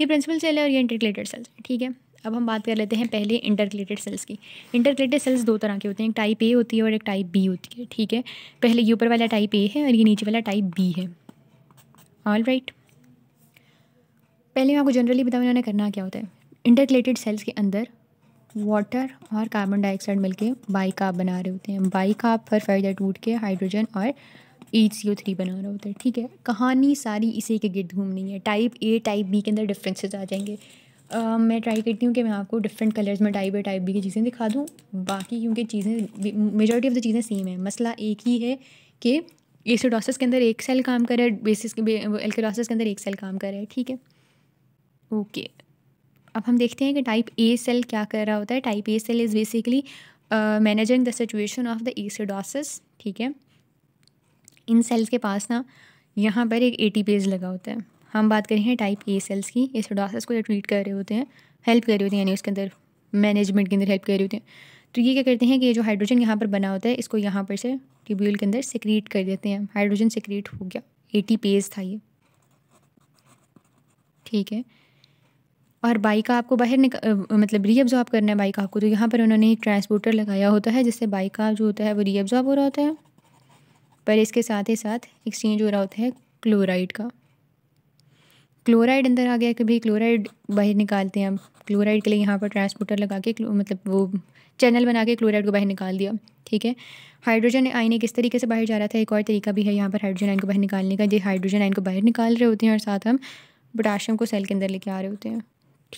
ये principal cell है और ये इंटरक्लेटेड सेल्स ठीक है अब हम बात कर लेते हैं पहले इंटरक्लेटेड सेल्स की इंटरक्लेटेड सेल्स दो तरह के होते हैं एक टाइप ए होती है और एक टाइप बी होती है ठीक है पहले ये ऊपर वाला टाइप ए है और ये नीचे वाला टाइप बी है ऑल राइट पहले मैं आपको जनरली बताऊँ इन्होंने करना क्या होता है इंटरक्लेटेड सेल्स के अंदर वाटर और कार्बन डाइऑक्साइड मिलके बाई बना रहे होते हैं बाई फर पर फर्दर टूट के हाइड्रोजन और एच सी ओ थ्री बना रहा होता है ठीक है कहानी सारी इसी के गिर्द घूमनी है टाइप ए टाइप बी के अंदर डिफ्रेंसेज आ जाएंगे आ, मैं ट्राई करती हूँ कि मैं आपको डिफरेंट कलर्स में टाइप ए टाइप बी की चीज़ें दिखा दूँ बाकी क्योंकि चीज़ें मेजोरिटी ऑफ द चीज़ें सेम है मसला एक ही है कि एसिडोसिस के अंदर एक सेल काम करे बेसिस के एल्केडोसिस के अंदर एक सेल काम करे ठीक है ओके अब हम देखते हैं कि टाइप ए सेल क्या कर रहा होता है type A cell is basically managing the situation of the acidosis ठीक है इन सेल्स के पास ना यहाँ पर एक ए पेज लगा होता है हम बात करें हैं टाइप ए सेल्स की ये एसोडासिस को ट्रीट कर रहे होते हैं हेल्प कर रहे होते हैं यानी उसके अंदर मैनेजमेंट के अंदर हेल्प कर रहे होते हैं तो ये क्या करते हैं कि ये जो हाइड्रोजन यहाँ पर बना होता है इसको यहाँ पर से ट्यूब्यूल के अंदर सिक्रीट कर देते हैं हाइड्रोजन सिक्रीट हो गया एटी पेज था ये ठीक है और बाई का आपको बाहर निक मतलब रीअब्जॉर्ब करना है बाई का आपको तो यहाँ पर उन्होंने एक ट्रांसपोर्टर लगाया होता है जिससे बाई का जो होता है वो रीअब्जॉर्ब हो रहा होता है पर इसके साथ ही साथ एक्सचेंज हो रहा होता है क्लोराइड का क्लोराइड अंदर आ गया कभी क्लोराइड बाहर निकालते हैं हम क्लोराइड के लिए यहाँ पर ट्रांसपोर्टर लगा के मतलब वो चैनल बना के क्लोराइड को बाहर निकाल दिया ठीक है हाइड्रोजन आयन एक इस तरीके से बाहर जा रहा था एक और तरीका भी है यहाँ पर हाइड्रोजन आयन को बाहर निकालने का जो हाइड्रोजन आयन को बाहर निकाल रहे होते हैं और साथ हम पोटाशियम को सेल के अंदर लेके आ रहे होते हैं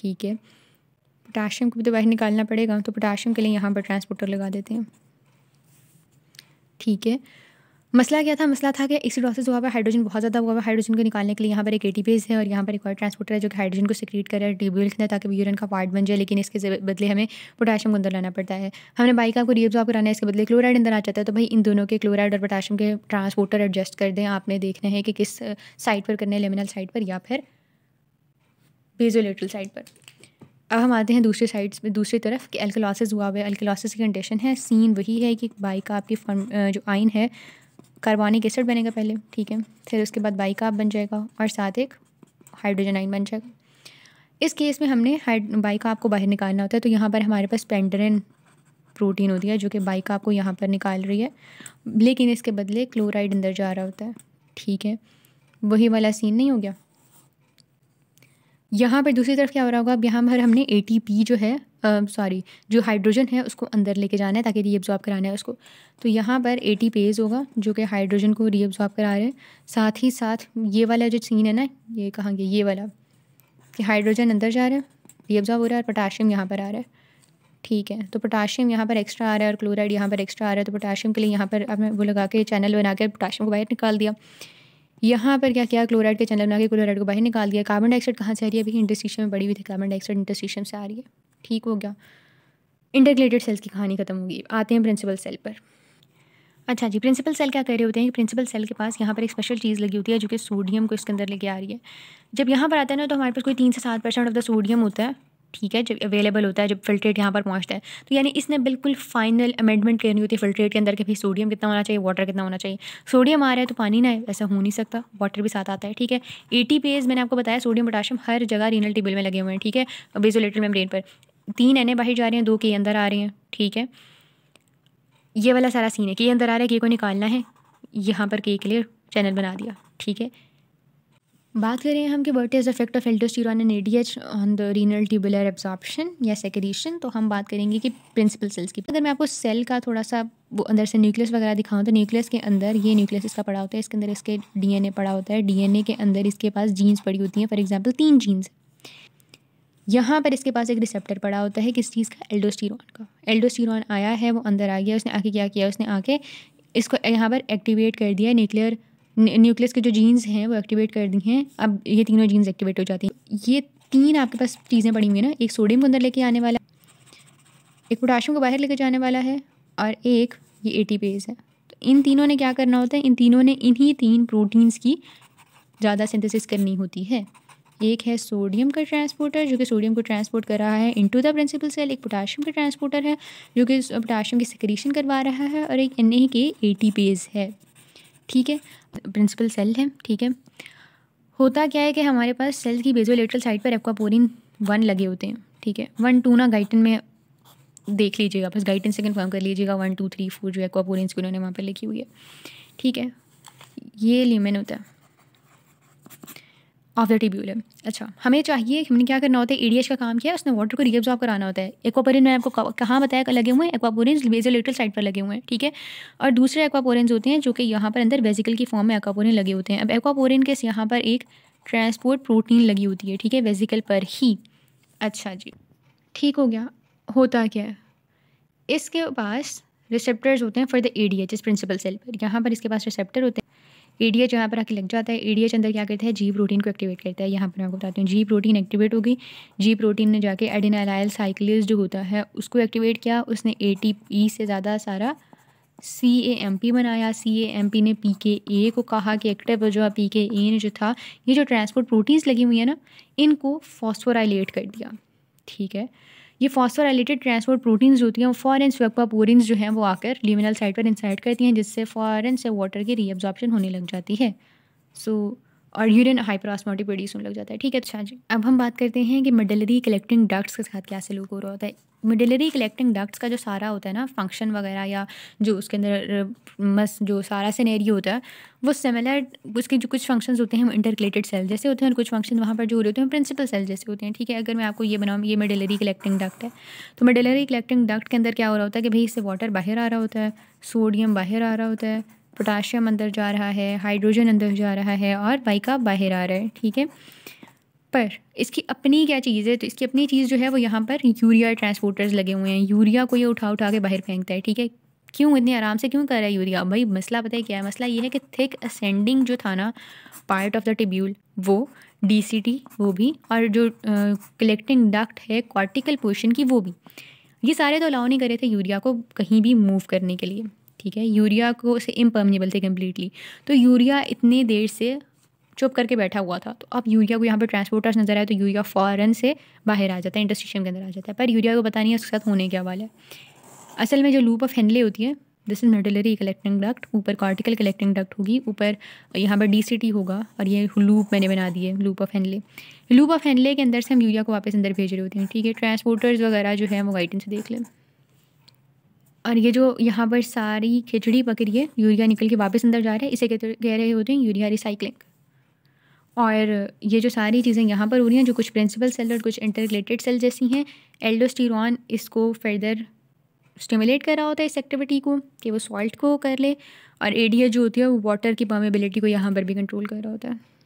ठीक है पोटाशियम को भी तो बाहर निकालना पड़ेगा तो पोटाशियम के लिए यहाँ पर ट्रांसपोर्टर लगा देते हैं ठीक है मसला क्या था मसला था कि एक्सीडोसिस हुआ पर हाइड्रोजन बहुत ज़्यादा हुआ है हाइड्रोजन को निकालने के लिए यहाँ पर एक एटीपेज है और यहाँ पर एक और ट्रांसपोर्टर है जो कि हाइड्रोजन को सिक्रीट करे ट्यूब्यूल है ताकि यूरन का पार्ट बन जाए लेकिन इसके बदले हमें पोटाशियम को अंदर लाना पड़ता है हमने बाइक आपको रीअब्जॉर्व कराना है इसके बदले क्लोराइड अंदर आ जाता है तो भाई इन दोनों के क्लोराइड और पोटाशियम के ट्रांसपोर्टर एडजस्ट कर दें आपने देखना है कि किस साइड पर करना है लेमिनल साइड पर या फिर बेजोलेट्रल साइड पर अब हम आते हैं दूसरे साइड में दूसरी तरफ कि अल्कलॉसिस हुआ हुआ है अल्कलॉसिस की कंडीशन है सीन वही है कि बाइक का आपकी फॉर्म जो आइन है कार्बोनिक एसिड बनेगा पहले ठीक है फिर उसके बाद बाई बन जाएगा और साथ एक हाइड्रोजन आइन बन जाएगा इस केस में हमने बाई को बाहर निकालना होता है तो यहाँ पर हमारे पास पेंडरन प्रोटीन होती है जो कि बाई कार्ब को यहाँ पर निकाल रही है लेकिन इसके बदले क्लोराइड अंदर जा रहा होता है ठीक है वही वाला सीन नहीं हो गया यहाँ पर दूसरी तरफ क्या हो रहा होगा अब यहाँ पर हमने ए जो है सॉरी जो हाइड्रोजन है उसको अंदर लेके जाना है ताकि रीअब्जॉर्ब कराना है उसको तो यहाँ पर ए पेज होगा जो कि हाइड्रोजन को रीअब्जॉर्ब करा रहे हैं साथ ही साथ ये वाला जो सीन है ना ये गया ये वाला कि हाइड्रोजन अंदर जा रहा है रीअब्जॉर्ब हो रहा है और पोटाशियम यहाँ पर आ रहा है ठीक है तो पोटाशियम यहाँ पर एक्स्ट्रा आ रहा है और क्लोराइड यहाँ पर एक्स्ट्रा आ रहा है तो पोटाशियम के लिए यहाँ पर अब मैं वो लगा के चैनल बना के पोटाशियम को बाहर निकाल दिया यहाँ पर क्या किया क्लोराइड के चैनल बना के क्लोराइड को बाहर निकाल दिया कार्बन डाइऑक्साइड कहाँ से आ रही है अभी इंटरस्टिशियम में बड़ी हुई थी कार्बन डाइऑक्साइड इंटरस्टिशियम से आ रही है ठीक हो गया इंटरग्रेटेड सेल्स की कहानी खत्म होगी आते हैं प्रिंसिपल सेल पर अच्छा जी प्रिंसिपल सेल क्या कह रहे होते हैं कि प्रिंसिपल सेल के पास यहाँ पर एक स्पेशल चीज़ लगी होती है जो कि सोडियम को इसके अंदर लेके आ रही है जब यहाँ पर आता है ना तो हमारे पास कोई तीन से सात परसेंट ऑफ द सोडियम होता है ठीक है जब अवेलेबल होता है जब फिल्ट्रेट यहाँ पर पहुँचता है तो यानी इसने बिल्कुल फाइनल अमेंडमेंट करनी होती है फिल्ट्रेट के अंदर कि भाई सोडियम कितना होना चाहिए वाटर कितना होना चाहिए सोडियम आ रहा है तो पानी ना है ऐसा हो नहीं सकता वाटर भी साथ आता है ठीक है ए टी मैंने आपको बताया सोडियम पोटाशियम हर जगह रीनल टेबल में लगे हुए हैं ठीक है वेजोलेटर मेम्ब्रेन पर तीन एने बाहर जा रहे हैं दो के अंदर आ रहे हैं ठीक है ये वाला सारा सीन है के अंदर आ रहा है के को निकालना है यहाँ पर के के लिए चैनल बना दिया ठीक है बात करें हम कि what is effect of A D H on the renal tubular absorption या सेक्रीशन तो हम बात करेंगे कि प्रिंसिपल सेल्स की अगर मैं आपको सेल का थोड़ा सा वो अंदर से न्यूक्लियस वगैरह दिखाऊं तो न्यूक्लियस के अंदर ये न्यूक्लियस इसका पड़ा होता है इसके अंदर इसके डी पड़ा होता है डी के अंदर इसके पास जीन्स पड़ी होती हैं फॉर एग्जाम्पल तीन जीन्स यहाँ पर इसके पास एक रिसेप्टर पड़ा होता है किस चीज़ का एल्डोस्टीरॉन का एल्डोस्टीरॉन आया है वो अंदर आ गया उसने आके क्या किया उसने आके इसको यहाँ पर एक्टिवेट कर दिया न्यूक्लियर न्यूक्लियस के जो जीन्स हैं वो एक्टिवेट कर दी हैं अब ये तीनों जीन्स एक्टिवेट हो जाती हैं ये तीन आपके पास चीज़ें पड़ी हुई हैं ना एक सोडियम को अंदर लेके आने वाला एक पोटाशियम को बाहर लेके जाने वाला है और एक ये ए पेज है तो इन तीनों ने क्या करना होता है इन तीनों ने इन्हीं तीन प्रोटीन्स की ज़्यादा सिंथेसिस करनी होती है एक है सोडियम का ट्रांसपोर्टर जो कि सोडियम को ट्रांसपोर्ट कर रहा है इनटू द प्रिंसिपल सेल एक पोटाशियम का ट्रांसपोर्टर है जो कि पोटाशियम की सिक्रीशन करवा रहा है और एक एन ए के एटीपेज है ठीक है प्रिंसिपल सेल है ठीक है होता क्या है कि हमारे पास सेल की बेजोलेटरल साइड पर एक्वापोरिन वन लगे होते हैं ठीक है वन टू ना गाइटन में देख लीजिएगा बस गाइडन से कन्फर्म कर लीजिएगा वन टू थ्री फोर जो एक्वापोरिन की उन्होंने वहाँ पर लिखी हुई है ठीक है ये लीमेन होता है ऑफ द टिब्यूलम अच्छा हमें चाहिए हमने क्या करना होता है एडीएच का काम किया उसने वाटर को रीअब्जॉर्व कराना होता है एक्वापोरेंस मैंने आपको कहाँ बताया लगे हुए हैं एक्वापोरेंस लिटल साइड पर लगे हुए हैं ठीक है और दूसरे एक्वापोरेंस होते हैं जो कि यहाँ पर अंदर वेजिकल की फॉर्म में एक्वापोरेन लगे होते हैं अब एक्वापोरेन के यहाँ पर एक ट्रांसपोर्ट प्रोटीन लगी होती है ठीक है वेजिकल पर ही अच्छा जी ठीक हो गया होता क्या है इसके पास रिसेप्टर्स होते हैं for the A D H इस प्रिंसिपल सेल पर यहाँ पर इसके पास रिसेप्टर होते हैं ए डी एच यहाँ पर आके लग जाता है ए डी एच अंदर क्या करता है जी प्रोटीन को एक्टिवेट करता है यहाँ पर मैं आपको बताती हूँ जी प्रोटीन एक्टिवेट होगी जी प्रोटीन ने जाके एडिनाइल साइक्लिस जो होता है उसको एक्टिवेट किया उसने ए टी पी से ज़्यादा सारा सी ए एम पी बनाया सी ए एम पी ने पी के ए को कहा कि एक्टिव जो पी के ए ने जो था ये जो ट्रांसपोर्ट प्रोटीन्स लगी हुई है ना इनको फॉस्फोराइलेट कर दिया ठीक है ये फॉस्फोराइलेटेड ट्रांसपोर्ट प्रोटीन्स होती हैं वो फ़ॉरन स्वेप पोरिन जो हैं वो आकर ल्यूमिनल साइट पर इंसाइड करती हैं जिससे फ़ॉरन से वाटर की रीअब्जॉर्प्शन होने लग जाती है सो so, और यूरिन हाइपरऑस्मोटिक प्रोड्यूस होने लग जाता है ठीक है अच्छा तो जी अब हम बात करते हैं कि मिडलरी कलेक्टिंग डक्ट्स के साथ क्या सलूक हो रहा होता है मिडलरी कलेक्टिंग डक्ट्स का जो सारा होता है ना फंक्शन वगैरह या जो उसके अंदर मस जो सारा सिनेरियो होता है वो सिमिलर उसके जो कुछ फंक्शन होते हैं इंटर रिलेटेड सेल जैसे होते हैं और कुछ फंक्शन वहाँ पर जो हो रहे होते हैं प्रिंसिपल सेल जैसे होते हैं ठीक है अगर मैं आपको ये बनाऊँ ये मिडलरी कलेक्टिंग डक्ट है तो मिडलरी कलेक्टिंग डक्ट के अंदर क्या हो रहा होता है कि भाई इससे वाटर बाहर आ रहा होता है सोडियम बाहर आ रहा होता है पोटाशियम अंदर जा रहा है हाइड्रोजन अंदर जा रहा है और बाइका बाहर आ रहा है ठीक है पर इसकी अपनी क्या चीज़ है तो इसकी अपनी चीज़ जो है वो यहाँ पर यूरिया ट्रांसपोर्टर्स लगे हुए हैं यूरिया को ये उठा उठा के बाहर फेंकता है ठीक है क्यों इतने आराम से क्यों कर रहा है यूरिया भाई मसला पता है क्या है मसला ये है कि थिक असेंडिंग जो था ना पार्ट ऑफ द टिब्यूल वो डीसीटी वो भी और जो कलेक्टिंग डक्ट है कॉर्टिकल पोर्शन की वो भी ये सारे तो अलाउ नहीं करे थे यूरिया को कहीं भी मूव करने के लिए ठीक है यूरिया को से इम्पर्मनेबल थे कम्प्लीटली तो यूरिया इतने देर से चुप करके बैठा हुआ था तो अब यूरिया को यहाँ पर ट्रांसपोर्टर्स नजर आए तो यूरिया फ़ौरन से बाहर आ जाता है इंटरस्टिशियम के अंदर आ जाता है पर यूरिया को पता नहीं है उसके साथ होने क्या वाला है असल में जो लूप ऑफ हेनले होती है this is medullary collecting duct ऊपर कॉर्टिकल कलेक्टिंग डक्ट होगी ऊपर यहाँ पर डी होगा और ये लूप मैंने बना दी है loop of Henle loop of Henle के अंदर से हम यूरिया को वापस अंदर भेज रहे होते हैं ठीक है ट्रांसपोर्टर्स वगैरह जो है वो गाइडेंस देख लें और ये जो यहाँ पर सारी खिचड़ी पक रही है यूरिया निकल के वापस अंदर जा रहा है इसे कह रहे होते हैं यूरिया रिसाइकलिंग और ये जो सारी चीज़ें यहाँ पर हो रही हैं जो कुछ प्रिंसिपल सेल और कुछ इंटर रिलेटेड सेल जैसी हैं एल्डोस्टीरॉन इसको फर्दर स्टिमुलेट कर रहा होता है इस एक्टिविटी को कि वो सॉल्ट को कर ले और एडीए जो होती है वो वाटर की पर्मेबिलिटी को यहाँ पर भी कंट्रोल कर रहा होता है